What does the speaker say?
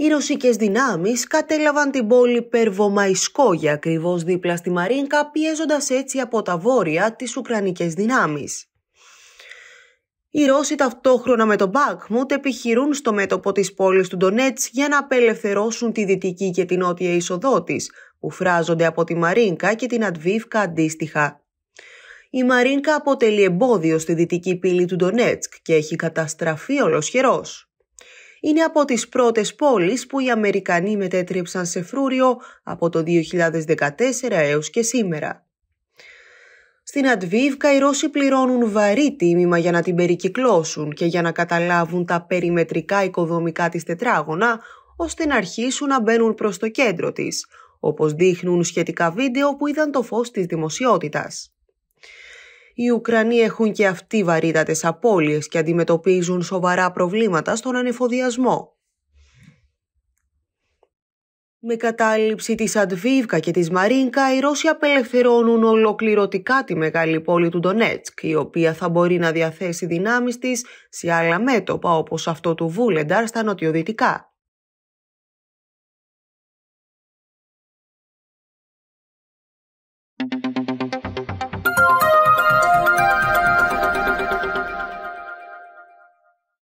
Οι ρωσικές δυνάμεις κατέλαβαν την πόλη Περβομαϊσκόγια ακριβώς δίπλα στη Μαρίνκα πιέζοντας έτσι από τα βόρεια τις Ουκρανικές δυνάμεις. Οι Ρώσοι ταυτόχρονα με τον Μπάκμουτ επιχειρούν στο μέτωπο της πόλης του Ντονέτς για να απελευθερώσουν τη δυτική και την νότια είσοδό της, που φράζονται από τη Μαρίνκα και την Αντβίφκα αντίστοιχα. Η Μαρίνκα αποτελεί εμπόδιο στη δυτική πύλη του Ντονέτσκ και έχει καταστραφεί ολοσχερός είναι από τις πρώτες πόλεις που οι Αμερικανοί μετέτρεψαν σε φρούριο από το 2014 έως και σήμερα. Στην Αντβίβκα οι Ρώσοι πληρώνουν βαρύ τίμημα για να την περικυκλώσουν και για να καταλάβουν τα περιμετρικά οικοδομικά της τετράγωνα, ώστε να αρχίσουν να μπαίνουν προς το κέντρο της, όπως δείχνουν σχετικά βίντεο που είδαν το φως της δημοσιότητας οι Ουκρανοί έχουν και αυτοί βαρύτατες απώλειες και αντιμετωπίζουν σοβαρά προβλήματα στον ανεφοδιασμό. Με κατάληψη της Αντβίβκα και της Μαρίνκα, οι Ρώσοι απελευθερώνουν ολοκληρωτικά τη μεγάλη πόλη του Ντονέτσκ, η οποία θα μπορεί να διαθέσει δυνάμεις της σε άλλα μέτωπα όπως αυτό του Βούλενταρ στα νοτιοδυτικά.